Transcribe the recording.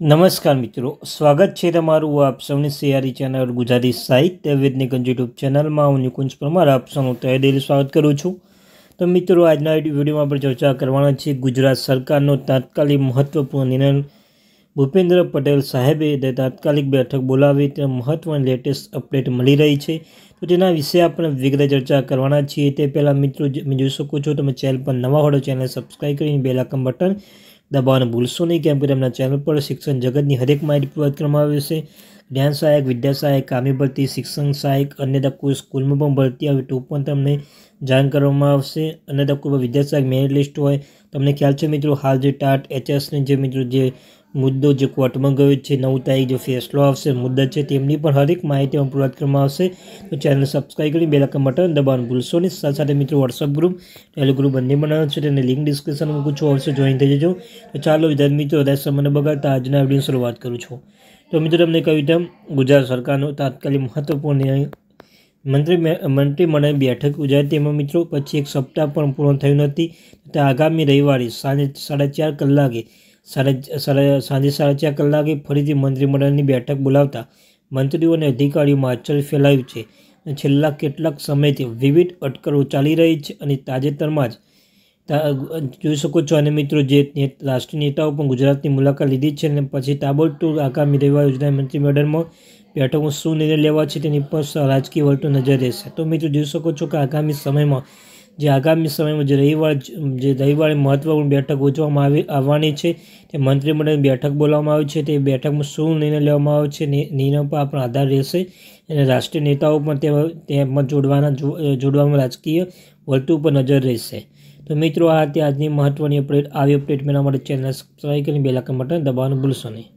નમસ્કાર મિત્રો સ્વાગત છે તમારું આપ સૌની સિયારી ચેનલ ગુજરાતી સાહિત્ય વેદનિકંજ યુટ્યુબ ચેનલમાં હું નિકુંજ પરમાર આપ સૌનું તહે દિલ સ્વાગત કરું છું તો મિત્રો આજના વિડીયોમાં આપણે ચર્ચા કરવાના છે ગુજરાત સરકારનો તાત્કાલિક મહત્વપૂર્ણ નિર્ણય ભૂપેન્દ્ર પટેલ સાહેબે તાત્કાલિક બેઠક બોલાવી તેના મહત્વની લેટેસ્ટ અપડેટ મળી રહી છે તો તેના વિશે આપણે વિગત ચર્ચા કરવાના છીએ તે પહેલાં મિત્રો તમે જોઈ શકો છો તમે ચેનલ પર નવા હોડો ચેનલ સબસ્ક્રાઈબ કરીને બેલ આકમ બટન દબાવવાનું ભૂલશો નહીં કેમ કે તેમના ચેનલ પર શિક્ષણ જગતની હરેક માહિતી પૂર્વત કરવામાં આવી છે જ્ઞાન સહાયક વિદ્યા સહાયક કામી ભરતી શિક્ષણ સહાયક અને કોઈ સ્કૂલમાં પણ ભરતી આવે તો પણ તમને જાણ કરવામાં આવશે અને કોઈ વિદ્યા સહાયક મેરિટ લિસ્ટ હોય તમને ખ્યાલ છે મિત્રો હાલ જે ટાટ એચએસની જે મિત્રો જે મુદ્દો જે કોર્ટમાં ગયો છે નવ તારીખ જે ફેસલો આવશે મુદ્દત છે તેમની પણ હરેક માહિતી પૂરત કરવામાં આવશે તો ચેનલ સબસ્ક્રાઈબ કરી બે બટન દબાણ ભૂલશો નહીં સાથે સાથે મિત્રો વોટ્સઅપ ગ્રુપ ટેલિ ગ્રુપ બંને બનાવ્યો છે તેને લિંક ડિસ્ક્રિપ્શન મૂકું છું અવશ્ય જોઈન થઈ જજો તો ચાલો વિદ્યાર્થી મિત્રો વધારે સમયને બગાડતા આજના વિડીયો શરૂઆત કરું છું તો મિત્રો તમને કહ્યું ગુજરાત સરકારનો તાત્કાલિક મહત્વપૂર્ણ નિર્ણય મંત્રી મંત્રીમંડળની બેઠક યોજાઈ તેમાં મિત્રો પછી એક સપ્તાહ પણ પૂર્ણ થયું નથી તે આગામી રવિવારે સાંજે સાડા ચાર કલાકે સાડા સાંજે સાડા ચાર કલાકે ફરીથી મંત્રીમંડળની બેઠક બોલાવતા મંત્રીઓ અને અધિકારીઓમાં હલચલ ફેલાયું છે અને છેલ્લા કેટલાક સમયથી વિવિધ અટકળો ચાલી રહી છે અને તાજેતરમાં જ જોઈ શકો છો અને મિત્રો જે રાષ્ટ્રીય નેતાઓ પણ ગુજરાતની મુલાકાત લીધી છે અને પછી તાબડતોડ આગામી રવિવાર યોજના મંત્રીમંડળમાં બેઠકમાં શું નિર્ણય લેવા છે તેની પર રાજકીય વર્તુ નજર રહેશે તો મિત્રો જોઈ શકો છો કે આગામી સમયમાં જે આગામી સમયમાં જે રવિવાર જે રવિવારે મહત્ત્વપૂર્ણ બેઠક યોજવામાં આવી આવવાની છે તે મંત્રીમંડળની બેઠક બોલાવવામાં આવી છે તે બેઠકમાં શું નિર્ણય લેવામાં આવે છે નિર્ણય પર આપણો આધાર રહેશે અને રાષ્ટ્રીય નેતાઓ પણ તેમાં જોડવાના જોડવામાં રાજકીય વર્તુ પર નજર રહેશે તો મિત્રો આ હતી આજની મહત્ત્વની અપડેટ આવી અપડેટ મેળવવા માટે ચેનલ સબસ્ક્રાઈબ કરીને બેલાકન બટન દબાવવાનું ભૂલશો નહીં